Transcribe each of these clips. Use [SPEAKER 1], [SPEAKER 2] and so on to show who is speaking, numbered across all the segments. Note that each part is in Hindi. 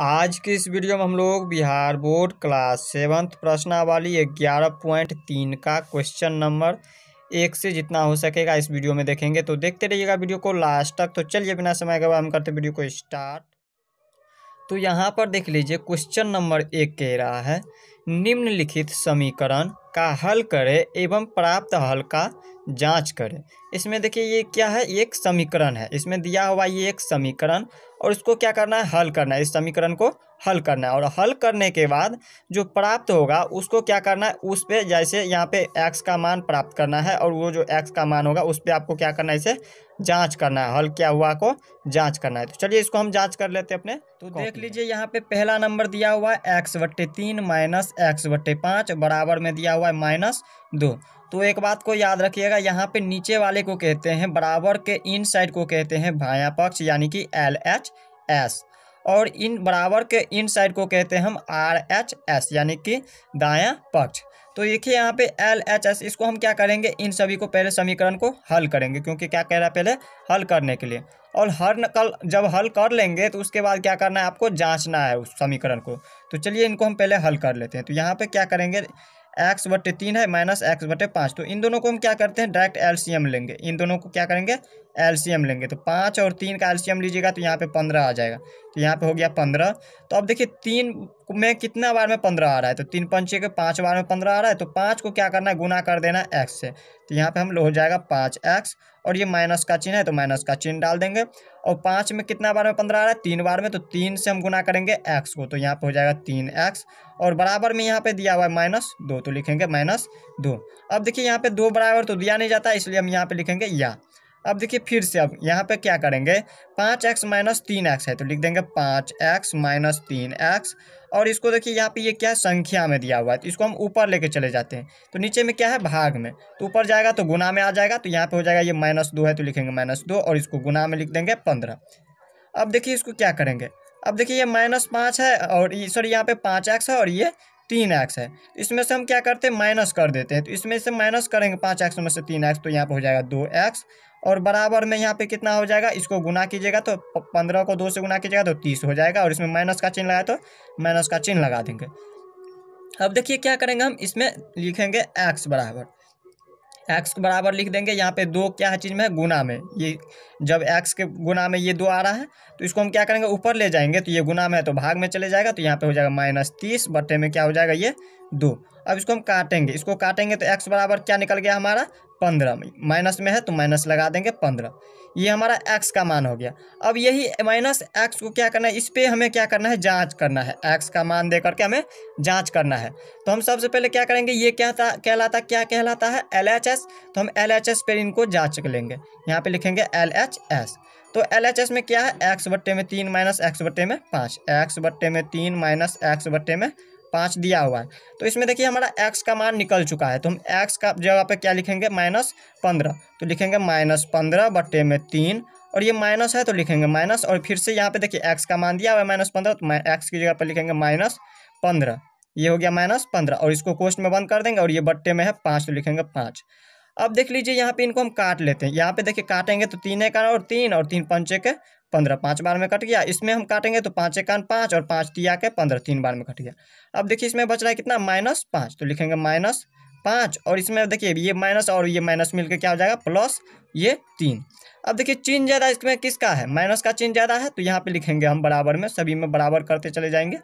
[SPEAKER 1] आज की इस वीडियो में हम लोग बिहार बोर्ड क्लास सेवन्थ प्रश्नावली ग्यारह पॉइंट तीन का क्वेश्चन नंबर एक से जितना हो सकेगा इस वीडियो में देखेंगे तो देखते रहिएगा वीडियो को लास्ट तक तो चलिए बिना समय के हम करते वीडियो को स्टार्ट तो यहाँ पर देख लीजिए क्वेश्चन नंबर एक कह रहा है निम्नलिखित समीकरण का हल करें एवं प्राप्त हल का जांच करें इसमें देखिए ये क्या है ये एक समीकरण है इसमें दिया हुआ ये एक समीकरण और इसको क्या करना है हल करना है इस समीकरण को हल करना है और हल करने के बाद जो प्राप्त होगा उसको क्या करना है उस पर जैसे यहाँ पे एक्स का मान प्राप्त करना है और वो जो एक्स का मान होगा उस पर आपको क्या करना है इसे जांच करना है हल क्या हुआ को जांच करना है तो चलिए इसको हम जांच कर लेते हैं अपने तो देख लीजिए यहाँ पे पहला नंबर दिया हुआ है एक्स बट्टे तीन माइनस एक्स बट्टे पाँच बराबर में दिया हुआ है माइनस दो तो एक बात को याद रखिएगा यहाँ पे नीचे वाले को कहते हैं बराबर के इन साइड को कहते हैं भाया पक्ष यानी कि एल एच एस और इन बराबर के इन साइड को कहते हैं हम आर एच एस यानी कि दाया पक्ष तो देखिए यहाँ पे एल एच एस इसको हम क्या करेंगे इन सभी को पहले समीकरण को हल करेंगे क्योंकि क्या कह रहा है पहले हल करने के लिए और हर कल जब हल कर लेंगे तो उसके बाद क्या करना है आपको जांचना है उस समीकरण को तो चलिए इनको हम पहले हल कर लेते हैं तो यहाँ पे क्या करेंगे एक्स बटे तीन है माइनस एक्स बटे पाँच तो इन दोनों को हम क्या करते हैं डायरेक्ट एलसीएम लेंगे इन दोनों को क्या करेंगे एलसीएम लेंगे तो पाँच और तीन का एलसीएम लीजिएगा तो यहाँ पे पंद्रह आ जाएगा तो यहाँ पे हो गया पंद्रह तो अब देखिए तीन में कितना बार में पंद्रह आ रहा है तो तीन पंचे के पाँच बार में पंद्रह आ रहा है तो पाँच को क्या करना है गुना कर देना एक्स से तो यहाँ पर हम हो जाएगा पाँच एक्स और ये माइनस का चिन्ह है तो माइनस का चिन्ह डाल देंगे और पाँच में कितना बार में पंद्रह आ रहा है तीन बार में तो तीन से हम गुना करेंगे एक्स को तो यहाँ पे हो जाएगा तीन एक्स और बराबर में यहाँ पे दिया हुआ है माइनस दो तो लिखेंगे माइनस दो अब देखिए यहाँ पे दो बराबर तो दिया नहीं जाता इसलिए हम यहाँ पे लिखेंगे या अब देखिए फिर से अब यहाँ पे क्या करेंगे पाँच एक्स माइनस तीन एक्स है तो लिख देंगे पाँच एक्स माइनस तीन एक्स और इसको देखिए यहाँ पे ये क्या है संख्या में दिया हुआ है तो इसको हम ऊपर लेके चले जाते हैं तो नीचे में क्या है भाग में तो ऊपर जाएगा तो गुना में आ जाएगा तो यहाँ पे हो जाएगा ये माइनस दो है तो लिखेंगे माइनस दो और इसको गुना में लिख देंगे पंद्रह अब देखिए इसको क्या करेंगे अब देखिए ये माइनस पाँच है और सॉरी यहाँ पे पाँच एक्स है और ये तीन एक्स है इसमें से हम क्या करते हैं माइनस कर देते हैं तो इसमें से माइनस करेंगे पाँच एक्स में से तीन एक्स तो यहाँ पर हो जाएगा दो एक्स और बराबर में यहाँ पे कितना हो जाएगा इसको गुना कीजिएगा तो पंद्रह को दो से गुना कीजिएगा तो तीस हो जाएगा और इसमें माइनस का चिन्ह लगाए तो माइनस का चिन्ह लगा देंगे अब देखिए क्या करेंगे हम इसमें लिखेंगे एक्स बराबर एक्स को बराबर लिख देंगे यहाँ पे दो क्या है चीज़ में है गुना में ये जब एक्स के गुना में ये दो आ रहा है तो इसको हम क्या करेंगे ऊपर ले जाएंगे तो ये गुना में है तो भाग में चले जाएगा तो यहाँ पे हो जाएगा माइनस तीस बट्टे में क्या हो जाएगा ये दो अब इसको हम काटेंगे इसको काटेंगे तो एक्स बराबर क्या निकल गया हमारा पंद्रह माइनस में है तो माइनस लगा देंगे पंद्रह ये हमारा एक्स का मान हो गया अब यही माइनस एक्स को क्या करना है इस पर हमें क्या करना है जांच करना है एक्स का मान दे करके हमें जांच करना है तो हम सबसे पहले क्या करेंगे ये क्या था कहलाता क्या कहलाता है एल एच एस तो हम एल एच एस पर इनको जाँच लेंगे यहाँ पर लिखेंगे एल एच एस तो एल एच एस में क्या है एक्स बट्टे में तीन माइनस एक्स बट्टे में पाँच एक्स बट्टे में तीन माइनस एक्स बट्टे में पाँच दिया हुआ है तो इसमें देखिए हमारा एक्स का मान निकल चुका है तो हम एक्स का जगह पे क्या लिखेंगे माइनस पंद्रह तो लिखेंगे माइनस पंद्रह बटे में तीन और ये माइनस है तो लिखेंगे माइनस और फिर से यहाँ पे देखिए एक्स का मान दिया हुआ है माइनस पंद्रह तो एक्स की जगह पर लिखेंगे माइनस पंद्रह ये हो गया माइनस पंद्रह और इसको कोस्ट में बंद कर देंगे और ये बट्टे में है पाँच तो लिखेंगे पाँच अब देख लीजिए यहाँ पे इनको हम काट लेते हैं यहाँ पे देखिए काटेंगे तो तीन है का और तीन और तीन पंचे के पंद्रह पाँच बार में कट गया इसमें हम काटेंगे तो पाँच एक पाँच और पाँच तिया के पंद्रह तीन बार में कट गया अब देखिए इसमें बच रहा है कितना माइनस पाँच तो लिखेंगे माइनस पाँच और इसमें देखिए ये माइनस और ये माइनस मिलकर क्या हो जाएगा प्लस ये तीन अब देखिए चिन्ह ज़्यादा इसमें किसका है माइनस का चिन्ह ज़्यादा है तो यहाँ पर लिखेंगे हम बराबर में सभी में बराबर करते चले जाएंगे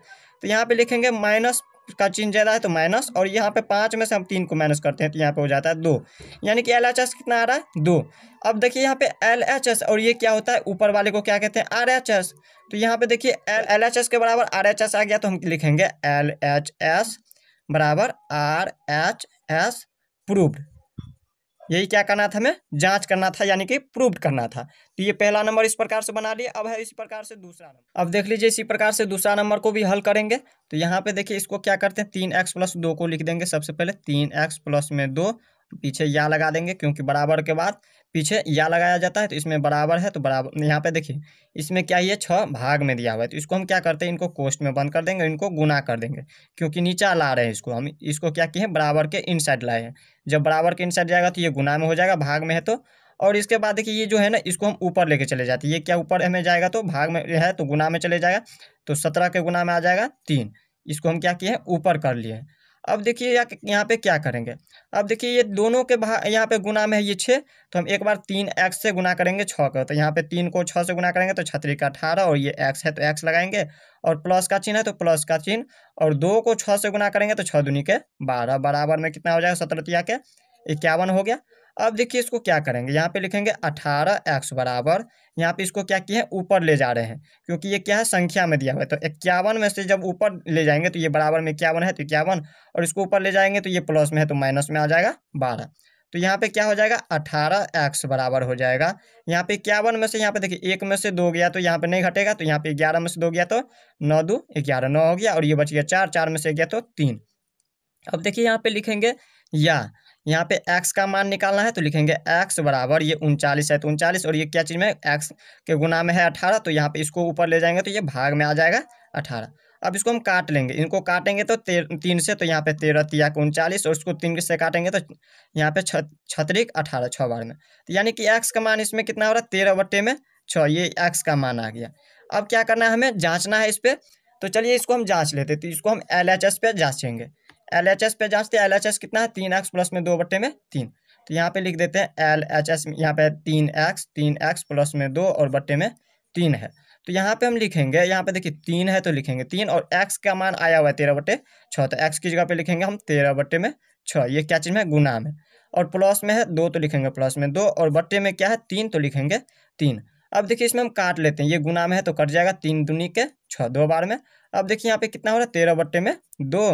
[SPEAKER 1] तो यहाँ पे लिखेंगे माइनस का चिन्ह ज़्यादा है तो माइनस और यहाँ पे पाँच में से हम तीन को माइनस करते हैं तो यहाँ पे हो जाता है दो यानी कि एल एच एस कितना आ रहा है दो अब देखिए यहाँ पे एल एच एस और ये क्या होता है ऊपर वाले को क्या कहते हैं आर एच एस तो यहाँ पे देखिए एल एच एस के बराबर आर एच एस आ गया तो हम लिखेंगे एल एच एस बराबर आर एच एस प्रूव्ड यही क्या करना था हमें जांच करना था यानी कि प्रूव करना था तो ये पहला नंबर इस प्रकार से बना लिया अब है इसी प्रकार से दूसरा नंबर अब देख लीजिए इसी प्रकार से दूसरा नंबर को भी हल करेंगे तो यहाँ पे देखिए इसको क्या करते हैं तीन एक्स प्लस दो को लिख देंगे सबसे पहले तीन एक्स प्लस में दो पीछे या लगा देंगे क्योंकि बराबर के बाद पीछे या लगाया जाता है तो इसमें बराबर है तो बराबर यहाँ पे देखिए इसमें क्या ये छः भाग में दिया हुआ है तो इसको हम क्या करते हैं इनको कोष्ट में बंद कर देंगे इनको गुना कर देंगे क्योंकि नीचा ला रहे हैं इसको हम इसको क्या किए बराबर के इन साइड लाए हैं जब बराबर के इन साइड जाएगा तो ये गुना में हो जाएगा भाग में है तो और इसके बाद देखिए ये जो है ना इसको हम ऊपर लेके चले जाते हैं ये क्या ऊपर हमें जाएगा तो भाग में है तो गुना में चले जाएगा तो सत्रह के गुना में आ जाएगा तीन इसको हम क्या किए ऊपर कर लिए अब देखिए या यहाँ पे क्या करेंगे अब देखिए ये दोनों के भाग यहाँ पे गुना में है ये छः तो हम एक बार तीन एक्स से गुना करेंगे छः का तो यहाँ पे तीन को छः से गुना करेंगे तो छतरी का अठारह और ये एक्स है तो एक्स लगाएंगे और प्लस का चिन्ह है तो प्लस का चिन्ह और दो को छः से गुना करेंगे तो छः दुनी के बारह बराबर में कितना हो जाएगा सत्रतिया के इक्यावन हो गया अब देखिए इसको क्या करेंगे यहाँ पे लिखेंगे अठारह एक्स बराबर यहाँ पे इसको क्या किए हैं ऊपर ले जा रहे हैं क्योंकि ये क्या है संख्या में दिया हुआ है तो इक्यावन में से जब ऊपर ले जाएंगे तो ये बराबर में इक्यावन है तो इक्यावन और इसको ऊपर ले जाएंगे तो ये प्लस में है तो माइनस में आ जाएगा बारह तो यहाँ पे क्या हो जाएगा अठारह एक्स बराबर हो जाएगा यहाँ पे इक्यावन में से यहाँ पे देखिए एक में से दो गया तो यहाँ पे नहीं घटेगा तो यहाँ पे ग्यारह में से दो गया तो नौ दो ग्यारह नौ हो गया और ये बच गया चार चार में से गया तो तीन अब देखिए यहाँ पे लिखेंगे या यहाँ पे x का मान निकालना है तो लिखेंगे x बराबर ये उनचालीस है तो उनचालीस और ये क्या चीज़ में x के गुना में है अठारह तो यहाँ पे इसको ऊपर ले जाएंगे तो ये भाग में आ जाएगा अठारह अब इसको हम काट लेंगे इनको काटेंगे तो तीन से तो यहाँ पे तेरह तिया को उनचालीस और उसको तीन से काटेंगे तो यहाँ पे छतरिक अठारह छः बार में तो यानी कि एक्स का मान इसमें कितना हो रहा है तेरह बट्टे में छः ये एक्स का मान आ गया अब क्या करना है हमें जाँचना है इस पर तो चलिए इसको हम जाँच लेते तो इसको हम एल एच एस पे जाँचेंगे एल एच एस पे जांचते हैं एल एच एस कितना है तीन एक्स प्लस में दो बट्टे में तीन तो यहाँ पे लिख देते हैं एल एच एस यहाँ पे तीन एक्स तीन एक्स प्लस में दो और बट्टे में तीन है तो यहाँ पे हम लिखेंगे यहाँ पे देखिए तीन है तो लिखेंगे तीन और एक्स का मान आया हुआ है तेरह बट्टे छः तो एक्स की जगह पे लिखेंगे हम तेरह बट्टे में छः ये क्या चीज़ में गुना में और प्लस में है दो तो लिखेंगे प्लस में दो और बट्टे में क्या है तीन तो लिखेंगे तीन अब देखिए इसमें हम काट लेते हैं ये गुना में है तो कट जाएगा तीन दुनी के छः दो बार में अब देखिए यहाँ पे कितना हो रहा है तेरह बट्टे में दो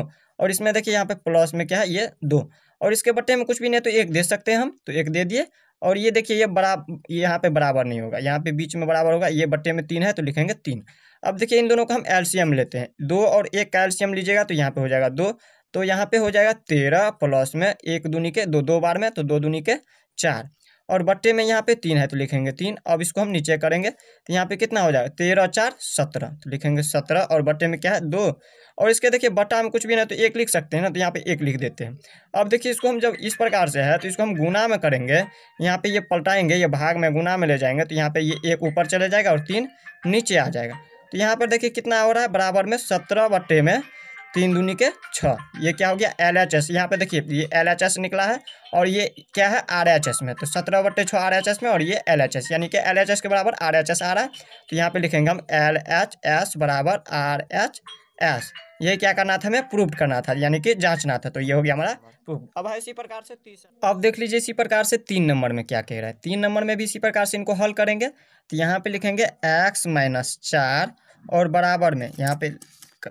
[SPEAKER 1] और इसमें देखिए यहाँ पे प्लस में क्या है ये दो और इसके बट्टे में कुछ भी नहीं तो एक दे सकते हैं हम तो एक दे दिए और ये देखिए ये बड़ा यहाँ पे बराबर नहीं होगा यहाँ पे बीच में बराबर होगा ये बट्टे में तीन है तो लिखेंगे तीन अब देखिए इन दोनों का हम एल्शियम लेते हैं दो और एक का एल्शियम लीजिएगा तो यहाँ पे हो जाएगा दो तो यहाँ पे हो जाएगा तेरह प्लस में एक दूनी के दो दो बार में तो दो दूनी के चार और बट्टे में यहाँ पे तीन है तो लिखेंगे तीन अब इसको हम नीचे करेंगे तो यहाँ पे कितना हो जाएगा तेरह चार सत्रह तो लिखेंगे सत्रह और बट्टे में क्या है दो और इसके देखिए बट्टा में कुछ भी ना तो एक लिख सकते हैं ना तो यहाँ पे एक लिख देते हैं अब देखिए इसको हम जब इस प्रकार से है तो इसको हम गुना में करेंगे यहाँ पर ये पलटाएंगे ये भाग में गुना में ले जाएंगे तो यहाँ पर ये एक ऊपर चले जाएगा और तीन नीचे आ जाएगा तो यहाँ पर देखिए कितना हो रहा है बराबर में सत्रह बट्टे में तीन दूनी के छः ये क्या हो गया एल एच एस यहाँ पे देखिए ये एल एच एस निकला है और ये क्या है आर एच एस में तो सत्रह बट्टे छः आर एच एस में और ये एल एच एस यानी कि एल एच एस के बराबर आर एच एस आ रहा है तो यहाँ पे लिखेंगे हम एल एच एस बराबर आर एच एस ये क्या करना था हमें प्रूफ करना था यानी कि जांचना था तो ये हो गया हमारा प्रूफ अब है इसी प्रकार से तीसरा अब देख लीजिए इसी प्रकार से तीन नंबर में क्या कह रहा है तीन नंबर में भी इसी प्रकार से इनको हल करेंगे तो यहाँ पे लिखेंगे एक्स माइनस चार और बराबर में यहाँ पे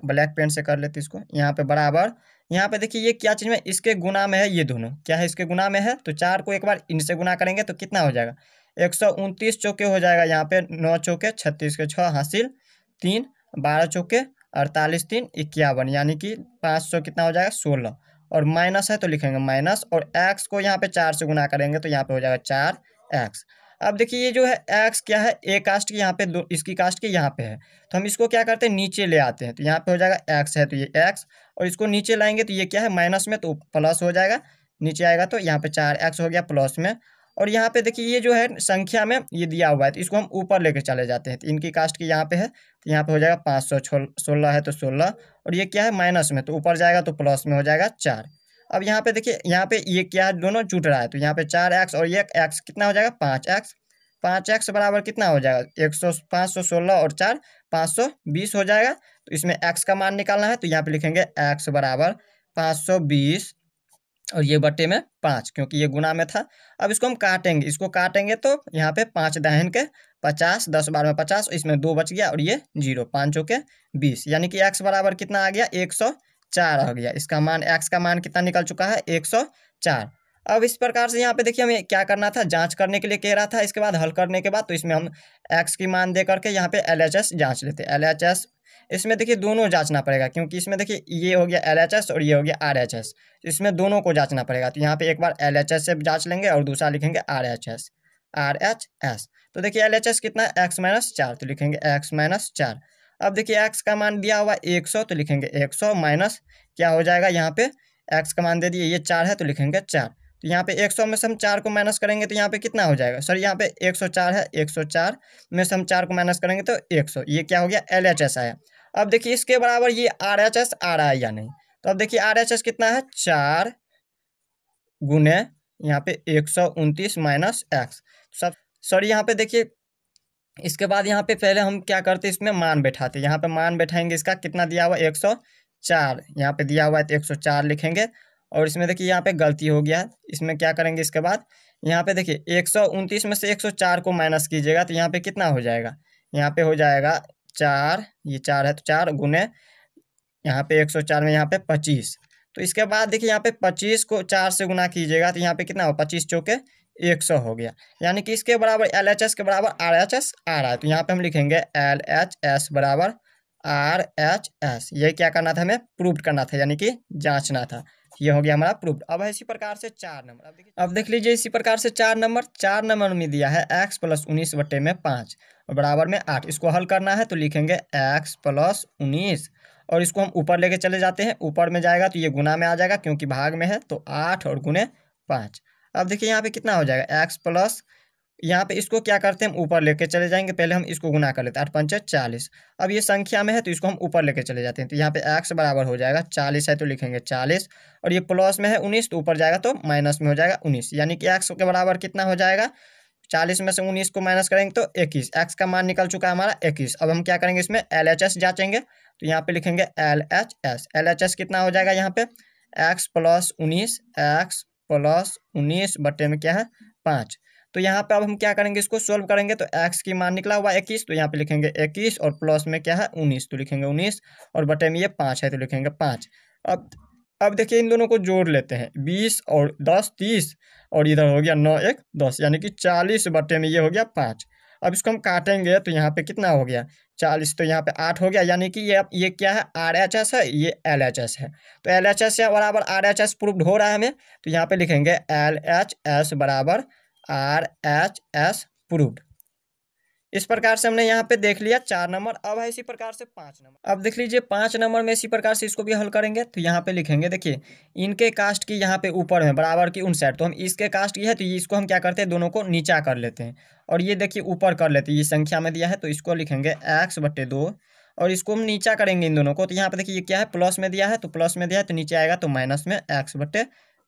[SPEAKER 1] ब्लैक पेन से कर लेते इसको यहाँ पे बराबर यहाँ पे देखिए ये क्या चीज़ में इसके गुना में है ये दोनों क्या है इसके गुना में है तो चार को एक बार इनसे गुना करेंगे तो कितना हो जाएगा एक सौ उनतीस चौके हो जाएगा यहाँ पे नौ चौके छत्तीस के छः हासिल तीन बारह चौके अड़तालीस तीन इक्यावन यानी कि पाँच सौ कितना हो जाएगा सोलह और माइनस है तो लिखेंगे माइनस और एक्स को यहाँ पे चार से गुना करेंगे तो यहाँ पे हो जाएगा चार एक्स अब देखिए ये जो है एक्स क्या है ए कास्ट की यहाँ पे दो इसकी कास्ट के यहाँ पे है तो हम इसको क्या करते हैं नीचे ले आते हैं तो यहाँ पे हो जाएगा एक्स है तो ये एक्स और इसको नीचे लाएंगे तो ये क्या है माइनस में तो प्लस हो जाएगा नीचे आएगा तो यहाँ पे चार एक्स हो गया प्लस में और यहाँ पे देखिए ये जो है संख्या में ये दिया हुआ है तो इसको हम ऊपर लेकर चले जाते हैं तो इनकी कास्ट की यहाँ पे है तो यहाँ पे हो जाएगा पाँच सौ सोलह है तो सोलह और ये क्या है माइनस में तो ऊपर जाएगा तो प्लस में हो जाएगा चार अब यहाँ पे देखिए यहाँ पे ये क्या है दोनों जुट रहा है तो यहाँ पे चार एक्स और एक एक्स कितना हो जाएगा पाँच एक्स पाँच एक्स बराबर कितना हो जाएगा एक सौ पाँच सौ सोलह और चार पाँच सौ बीस हो जाएगा तो इसमें एक्स का मान निकालना है तो यहाँ पे लिखेंगे एक्स बराबर पाँच सौ बीस और ये बटे में पाँच क्योंकि ये गुना में था अब इसको हम काटेंगे इसको काटेंगे तो यहाँ पे पाँच दहन के पचास दस बारह में पचास इसमें दो बच गया और ये जीरो पाँचों के बीस यानी कि एक्स बराबर कितना आ गया एक सौ चार आ गया इसका मान एक्स का मान कितना निकल चुका है एक सौ चार अब इस प्रकार से यहाँ पे देखिए हमें क्या करना था जांच करने के लिए कह रहा था इसके बाद हल करने के बाद तो इसमें हम एक्स की मान दे करके यहाँ पे एल एच एस जाँच लेते हैं एल एच एस इसमें देखिए दोनों जांचना पड़ेगा क्योंकि इसमें देखिए ये हो गया एल एच एस और ये हो गया आर एच एस इसमें दोनों को जाँचना पड़ेगा तो यहाँ पे एक बार एल एच एस से जाँच लेंगे और दूसरा लिखेंगे R H S R H S तो देखिए एल एच एस कितना एक्स माइनस चार तो लिखेंगे एक्स माइनस चार अब देखिए एक्स का मान दिया हुआ एक सौ तो लिखेंगे एक सौ माइनस क्या हो जाएगा यहाँ पे एक्स का मान दे दिए ये चार है तो लिखेंगे चार तो यहाँ पे एक सौ में से हम चार को माइनस करेंगे तो यहाँ पे कितना हो जाएगा सर यहाँ पे एक सौ चार है एक सौ चार में से हम चार को माइनस करेंगे तो एक सौ ये क्या हो गया एल एच एस आया अब देखिए इसके बराबर ये आर एच एस आ रहा है या नहीं तो अब देखिए आर एच एस कितना है चार गुने यहाँ पे एक सौ उनतीस माइनस एक्स सर यहाँ पे देखिए इसके बाद यहाँ पे पहले हम क्या करते इसमें मान बैठाते यहाँ पे मान बैठाएंगे इसका कितना दिया हुआ एक सौ चार यहाँ पे दिया हुआ है तो एक सौ चार लिखेंगे और इसमें देखिए यहाँ पे गलती हो गया इसमें क्या करेंगे इसके बाद यहाँ पे देखिए एक सौ उनतीस में से एक सौ चार को माइनस कीजिएगा तो यहाँ पे कितना हो जाएगा यहाँ पे हो जाएगा चार ये चार है तो चार गुने यहाँ पे एक सौ चार में यहाँ पे पच्चीस तो इसके बाद देखिए यहाँ पे पच्चीस को चार से गुना कीजिएगा तो यहाँ पे कितना हो पच्चीस चौके एक सौ हो गया यानी कि इसके बराबर एल एच एस के बराबर आर एच एस आ रहा है तो यहाँ पे हम लिखेंगे एल एच एस बराबर आर एच एस ये क्या करना था हमें प्रूफ करना था यानी कि जांचना था ये हो गया हमारा प्रूफ अब है इसी प्रकार से चार नंबर अब देखिए अब देख लीजिए इसी प्रकार से चार नंबर चार नंबर में दिया है एक्स प्लस उन्नीस बट्टे में पाँच और बराबर में आठ इसको हल करना है तो लिखेंगे एक्स प्लस उन्नीस और इसको हम ऊपर लेके चले जाते हैं ऊपर में जाएगा तो ये गुना में आ जाएगा क्योंकि भाग में है तो आठ और गुने पाँच अब देखिए यहाँ पे कितना हो जाएगा एक्स प्लस यहाँ पे इसको क्या करते हैं हम ऊपर लेके चले जाएंगे पहले हम इसको गुना कर लेते हैं आठ पंचे चालीस अब ये संख्या में है तो इसको हम ऊपर लेके चले जाते हैं तो यहाँ पे एक्स बराबर हो जाएगा चालीस है तो लिखेंगे चालीस और ये प्लस में है उन्नीस तो ऊपर जाएगा तो माइनस में हो जाएगा उन्नीस यानी कि एक्स के बराबर कितना हो जाएगा चालीस में से उन्नीस को माइनस करेंगे तो इक्कीस एक्स का मान निकल चुका है हमारा इक्कीस अब हम क्या करेंगे इसमें एल एच एस जाँचेंगे तो यहाँ पे लिखेंगे L H S L H S कितना हो जाएगा यहाँ पे एक्स प्लस उन्नीस एक्स प्लस उन्नीस बटे में क्या है पाँच तो यहाँ पे अब हम क्या करेंगे इसको सॉल्व करेंगे तो एक्स की मान निकला हुआ इक्कीस तो यहाँ पे लिखेंगे इक्कीस और प्लस में क्या है उन्नीस तो लिखेंगे उन्नीस और बटे में ये पाँच है तो लिखेंगे पाँच अब अब देखिए इन दोनों को जोड़ लेते हैं बीस और दस तीस और इधर हो गया नौ एक दस यानी कि चालीस बटे में ये हो गया पाँच अब इसको हम काटेंगे तो यहाँ पे कितना हो गया चालीस तो यहाँ पे आठ हो गया यानी कि ये ये क्या है आर एच एस है ये एल एच एस है तो एल एच एस बराबर आर एच एस प्रूफ हो रहा है हमें तो यहाँ पे लिखेंगे एल एच एस बराबर आर एच एस प्रूफ इस प्रकार से हमने यहाँ पे देख लिया चार नंबर अब है इसी प्रकार से पांच नंबर अब देख लीजिए पांच नंबर में इसी प्रकार से इसको भी हल करेंगे तो यहाँ पे लिखेंगे देखिए इनके कास्ट की यहाँ पे ऊपर है बराबर की उनसठ तो हम इसके कास्ट की है तो इसको हम क्या करते हैं दोनों को नीचा कर लेते हैं और ये देखिए ऊपर कर लेते हैं ये संख्या में दिया है तो इसको लिखेंगे एक्स बट्टे दो और इसको हम नीचा करेंगे इन दोनों को तो यहाँ पे देखिए ये क्या है प्लस में दिया है तो प्लस में दिया है तो नीचे आएगा तो माइनस में एक्स बट्टे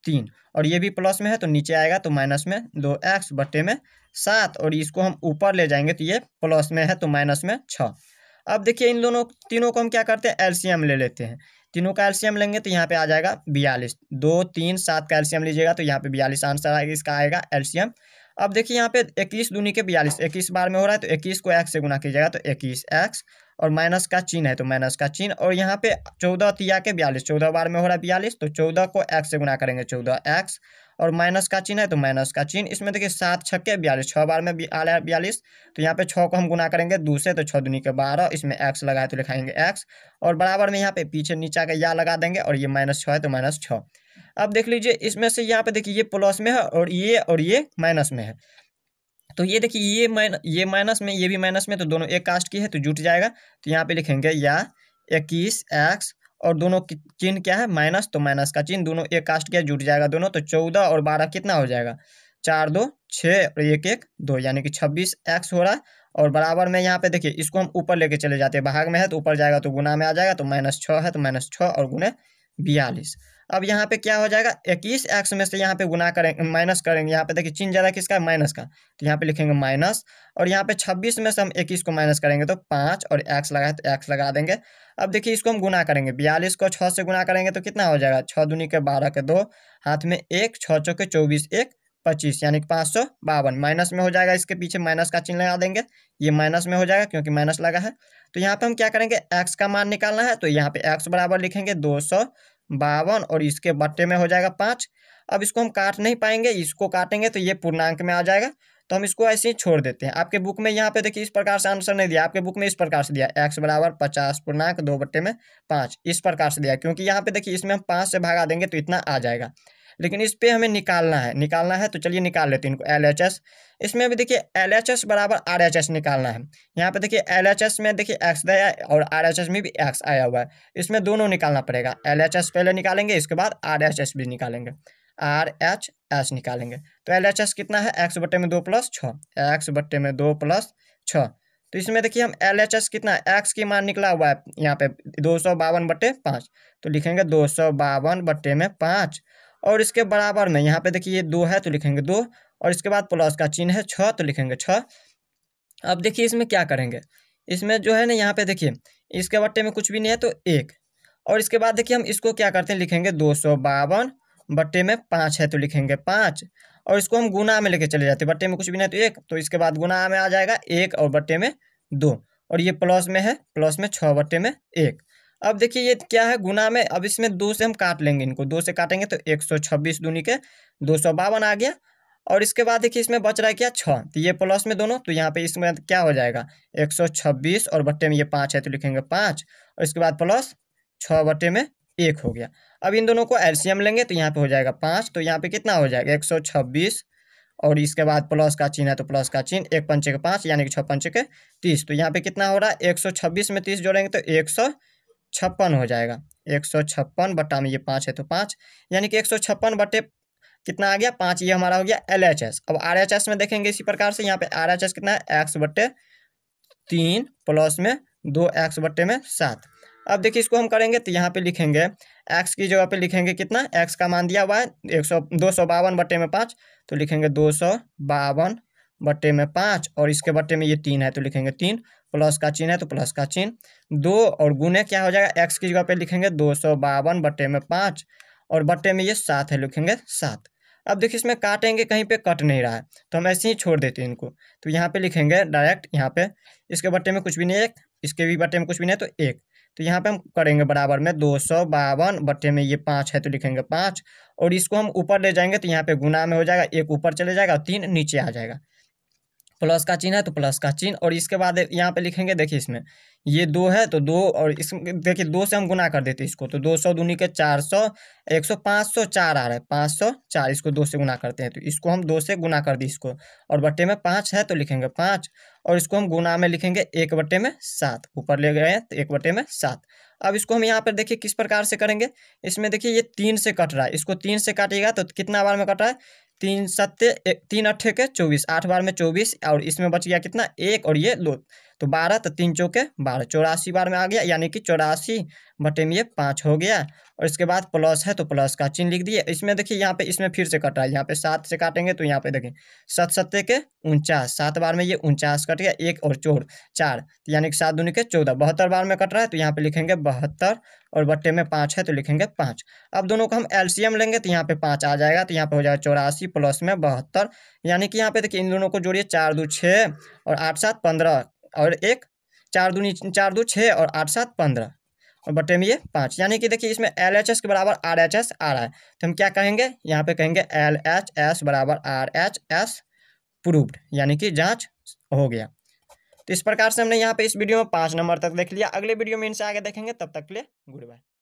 [SPEAKER 1] तीन और ये भी प्लस में है तो नीचे आएगा तो माइनस में दो एक्स बटे में सात और इसको हम ऊपर ले जाएंगे तो ये प्लस में है तो माइनस में छः अब देखिए इन दोनों तीनों को हम क्या करते हैं एल्सियम ले लेते हैं तीनों का एल्शियम लेंगे तो यहाँ पे आ जाएगा बयालीस दो तीन सात का एल्शियम लीजिएगा तो यहाँ पे बयालीस आंसर आएगा इसका आएगा एल्सियम अब देखिए यहाँ पे इक्कीस दूनी के बयालीस इक्कीस बार में हो रहा है तो इक्कीस को एक्स से गुना कीजिएगा तो इक्कीस एक्स और माइनस का चिन्ह है तो माइनस का चिन्ह और यहाँ पे चौदह तिया के बयालीस चौदह बार में हो रहा है बयालीस तो चौदह को एक्स से गुना करेंगे चौदह एक्स और माइनस का चिन्ह है तो माइनस का चिन्ह इसमें देखिए सात छक्के बयालीस छः बार में आ रहा है बयालीस तो यहाँ पे छः को हम गुना करेंगे दो से तो छः दुनी के बारह इसमें एक्स लगाए तो लिखाएंगे एक्स और बराबर में यहाँ पे पीछे नीचा का या लगा देंगे और ये माइनस छः है तो माइनस छः अब देख लीजिए इसमें से यहाँ पे देखिए ये प्लस में है और ये और ये माइनस में है तो ये देखिए ये माइन ये माइनस में ये भी माइनस में तो दोनों एक कास्ट की है तो जुट जाएगा तो यहाँ पे लिखेंगे या इक्कीस एक्स और दोनों चिन्ह क्या है माइनस तो माइनस का चिन्ह दोनों एक कास्ट किया जुट जाएगा दोनों तो चौदह और बारह कितना हो जाएगा चार दो छः और एक एक दो यानी कि छब्बीस एक्स हो रहा है और बराबर में यहाँ पे देखिए इसको हम ऊपर लेके चले जाते हैं भाग में है तो ऊपर जाएगा तो गुना में आ जाएगा तो माइनस छः है तो माइनस छः और गुने बयालीस अब यहाँ पे क्या हो जाएगा इक्कीस एक्स में से यहाँ पे गुना करेंगे माइनस करेंगे यहाँ पे देखिए चिन्ह ज़्यादा किसका है माइनस का तो यहाँ पे लिखेंगे माइनस और यहाँ पे छब्बीस में से हम इक्कीस को माइनस करेंगे तो पाँच और एक्स लगा तो एक्स लगा देंगे अब देखिए इसको हम गुना करेंगे बयालीस को छः से गुना करेंगे तो कितना हो जाएगा छः दुनी के बारह के दो हाथ में एक छः चौके चौबीस एक पच्चीस यानी कि पाँच सौ बावन माइनस में हो जाएगा इसके पीछे माइनस का चिन्ह लगा देंगे ये माइनस में हो जाएगा क्योंकि माइनस लगा है तो यहाँ पे हम क्या करेंगे एक्स का मान निकालना है तो यहाँ पे एक्स बराबर लिखेंगे दो सौ बावन और इसके बट्टे में हो जाएगा पाँच अब इसको हम काट नहीं पाएंगे इसको काटेंगे तो ये पूर्णांक में आ जाएगा तो हम इसको ऐसे ही छोड़ देते हैं आपके बुक में यहाँ पे देखिए इस प्रकार से आंसर नहीं दिया आपके बुक में इस प्रकार से दिया एक्स बराबर पचास पूर्णांक दो बट्टे में पाँच इस प्रकार से दिया क्योंकि यहाँ पे देखिए इसमें हम पाँच से भागा देंगे तो इतना आ जाएगा लेकिन इस पर हमें निकालना है निकालना है तो चलिए निकाल लेते हैं इनको एल एच एस इसमें अभी देखिए एल एच एस बराबर आर एच एस निकालना है यहाँ पे देखिए एल एच एस में देखिए एक्स आया और आर एच एस में भी एक्स आया हुआ है इसमें दोनों निकालना पड़ेगा एल एच एस पहले निकालेंगे इसके बाद आर एच एस भी निकालेंगे आर एच एच निकालेंगे तो एल एच एस कितना है एक्स बट्टे में दो प्लस छः एक्स बट्टे में दो प्लस छः तो इसमें देखिए हम एल एच एस कितना एक्स की मान निकला हुआ है यहाँ पे दो सौ बावन बट्टे पाँच तो लिखेंगे दो सौ बावन बट्टे में पाँच और इसके बराबर में यहाँ पे देखिए ये दो है तो लिखेंगे दो और इसके बाद प्लस का चिन्ह है छः तो लिखेंगे छः अब देखिए इसमें क्या करेंगे इसमें जो है ना यहाँ पे देखिए इसके बट्टे में कुछ भी नहीं है तो एक और इसके बाद देखिए हम इसको क्या करते हैं लिखेंगे दो सौ बावन बट्टे में पाँच है तो लिखेंगे पाँच और इसको हम गुना में लेके चले जाते हैं बट्टे में कुछ भी नहीं तो एक तो इसके बाद गुना में आ जाएगा एक और बट्टे में दो और ये प्लस में है प्लस में छः बट्टे में एक अब देखिए ये क्या है गुना में अब इसमें दो से हम काट लेंगे इनको दो से काटेंगे तो एक सौ छब्बीस दूनी के दो सौ बावन आ गया और इसके बाद देखिए इसमें बच रहा है क्या छः तो ये प्लस में दोनों तो यहाँ पे इसमें क्या हो जाएगा एक सौ छब्बीस और बट्टे में ये पाँच है तो लिखेंगे पाँच और इसके बाद प्लस छः बट्टे में एक हो गया अब इन दोनों को एलसीएम लेंगे तो यहाँ पर हो जाएगा पाँच तो यहाँ पे कितना हो जाएगा एक सौ छब्बीस और इसके बाद प्लस का चिन्ह है तो प्लस का चिन्ह एक पंचे के पाँच यानी कि छः पंचे के तीस तो यहाँ पे कितना हो रहा है एक सौ छब्बीस में तीस जोड़ेंगे तो एक सौ छप्पन हो जाएगा एक सौ छप्पन बट्टा में ये पाँच है तो पाँच यानी कि एक सौ छप्पन बट्टे कितना आ गया पाँच ये हमारा हो गया एल एच एस अब आर एच एस में देखेंगे इसी प्रकार से यहाँ पे आर एच एस कितना है एक्स बट्टे तीन प्लस में दो एक्स बट्टे में सात अब देखिए इसको हम करेंगे तो यहाँ पे लिखेंगे एक्स की जगह पे लिखेंगे कितना एक्स का मान दिया हुआ है एक सौ दो सौ बावन बट्टे में पाँच तो लिखेंगे दो सौ बावन बट्टे में पाँच और इसके बट्टे में ये तीन है तो लिखेंगे तीन प्लस का चिन्ह है तो प्लस का चिन्ह दो और गुने क्या हो जाएगा एक्स की जगह पे लिखेंगे दो सौ बावन बट्टे में पाँच और बट्टे में ये सात है लिखेंगे सात अब देखिए इसमें काटेंगे कहीं पे कट नहीं रहा है तो हम ऐसे ही छोड़ देते हैं इनको तो यहाँ पे लिखेंगे डायरेक्ट यहाँ पे इसके बट्टे में कुछ भी नहीं एक इसके भी बट्टे में कुछ भी नहीं तो एक तो यहाँ पे हम करेंगे बराबर में दो सौ बावन बट्टे में ये पाँच है तो लिखेंगे पाँच और इसको हम ऊपर ले जाएंगे तो यहाँ पे गुना में हो जाएगा एक ऊपर चले जाएगा और तीन नीचे आ जाएगा प्लस का चिन्ह है तो प्लस का चिन्ह और इसके बाद यहाँ पे लिखेंगे देखिए इसमें ये दो है तो दो और इस देखिए दो से हम गुना कर देते हैं इसको तो दो सौ दूनी के चार सौ एक सौ पाँच सौ चार आ रहा है पाँच सौ चार इसको दो से गुना करते हैं तो इसको हम दो से गुना कर दी इसको और बट्टे में पाँच है तो लिखेंगे पाँच और इसको हम गुना में लिखेंगे एक बट्टे में सात ऊपर ले गए तो एक बट्टे में सात अब इसको हम यहाँ पर देखिए किस प्रकार से करेंगे इसमें देखिए ये तीन से कट रहा है इसको तीन से काटेगा तो कितना बार में कट रहा है तीन सत्य तीन अट्ठे के चौबीस आठ बार में चौबीस और इसमें बच गया कितना एक और ये लो तो बारह तो तीन चौके बारह चौरासी बार में आ गया यानी कि चौरासी बटे में ये पाँच हो गया और इसके बाद प्लस है तो प्लस का चिन्ह लिख दिए इसमें देखिए यहाँ पे इसमें फिर से कट रहा है यहाँ पे सात से काटेंगे तो यहाँ पे देखिए सत सत्ते के उनचास सात बार में ये उनचास कट गया एक और चोर चार तो यानी कि सात दूनी के चौदह बहत्तर बार में कट रहा है तो यहाँ पे लिखेंगे बहत्तर और बट्टे में पाँच है तो लिखेंगे पाँच अब दोनों को हम एल लेंगे तो यहाँ पे पाँच आ जाएगा तो यहाँ पे हो जाएगा चौरासी प्लस में बहत्तर यानी कि यहाँ पे देखिए इन दोनों को जोड़िए चार दो छः और आठ सात पंद्रह और एक चार दूनी चार दो छः और आठ सात पंद्रह और बटे में ये पाँच यानी कि देखिए इसमें एल एच एस के बराबर आर एच एस आ रहा है तो हम क्या कहेंगे यहाँ पे कहेंगे एल एच एस बराबर आर एच एस प्रूव्ड यानी कि जाँच हो गया तो इस प्रकार से हमने यहाँ पे इस वीडियो में पाँच नंबर तक देख लिया अगले वीडियो में इनसे आगे देखेंगे तब तक के लिए गुड बाय